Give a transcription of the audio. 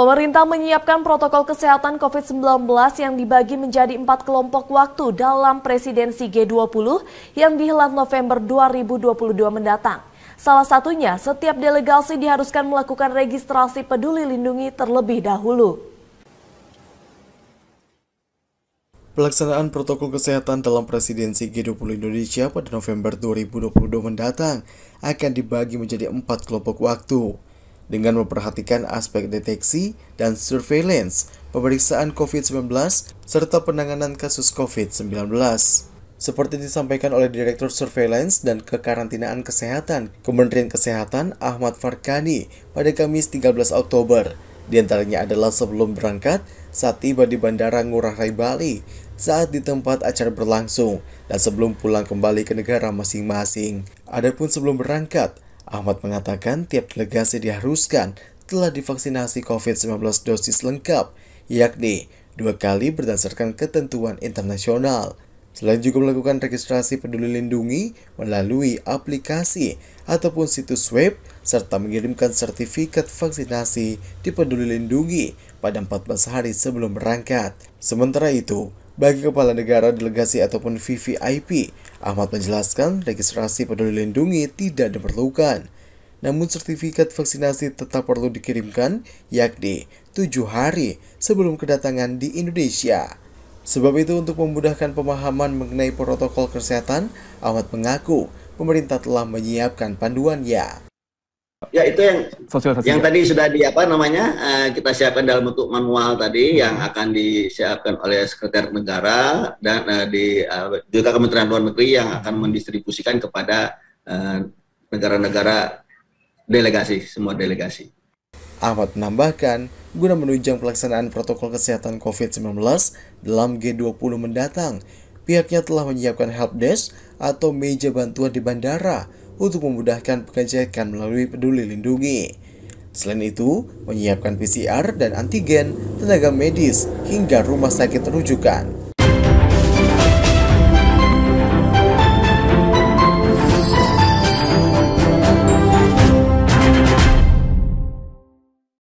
Pemerintah menyiapkan protokol kesehatan COVID-19 yang dibagi menjadi empat kelompok waktu dalam presidensi G20 yang dihelat November 2022 mendatang. Salah satunya, setiap delegasi diharuskan melakukan registrasi peduli lindungi terlebih dahulu. Pelaksanaan protokol kesehatan dalam presidensi G20 Indonesia pada November 2022 mendatang akan dibagi menjadi empat kelompok waktu dengan memperhatikan aspek deteksi dan surveillance, pemeriksaan COVID-19, serta penanganan kasus COVID-19. Seperti disampaikan oleh Direktur Surveillance dan Kekarantinaan Kesehatan Kementerian Kesehatan Ahmad Farkani pada Kamis 13 Oktober. Di antaranya adalah sebelum berangkat, saat tiba di Bandara Ngurah Rai Bali, saat di tempat acara berlangsung, dan sebelum pulang kembali ke negara masing-masing. Adapun sebelum berangkat, Ahmad mengatakan tiap delegasi diharuskan telah divaksinasi COVID-19 dosis lengkap, yakni dua kali berdasarkan ketentuan internasional. Selain juga melakukan registrasi peduli lindungi melalui aplikasi ataupun situs web, serta mengirimkan sertifikat vaksinasi di peduli lindungi pada 14 hari sebelum berangkat. Sementara itu, bagi kepala negara delegasi ataupun VVIP Ahmad menjelaskan registrasi peduli lindungi tidak diperlukan, namun sertifikat vaksinasi tetap perlu dikirimkan, yakni tujuh hari sebelum kedatangan di Indonesia. Sebab itu untuk memudahkan pemahaman mengenai protokol kesehatan, Ahmad mengaku pemerintah telah menyiapkan panduannya. Ya itu yang sosialisasi. Yang ya. tadi sudah di apa namanya uh, kita siapkan dalam bentuk manual tadi hmm. yang akan disiapkan oleh Sekretaris negara dan uh, di uh, juga Kementerian Luar Negeri yang hmm. akan mendistribusikan kepada negara-negara uh, delegasi semua delegasi. Ahmad menambahkan, guna menunjang pelaksanaan protokol kesehatan COVID-19 dalam G20 mendatang, pihaknya telah menyiapkan helpdesk atau meja bantuan di bandara untuk memudahkan pengecekan melalui peduli lindungi. Selain itu, menyiapkan PCR dan antigen, tenaga medis, hingga rumah sakit rujukan.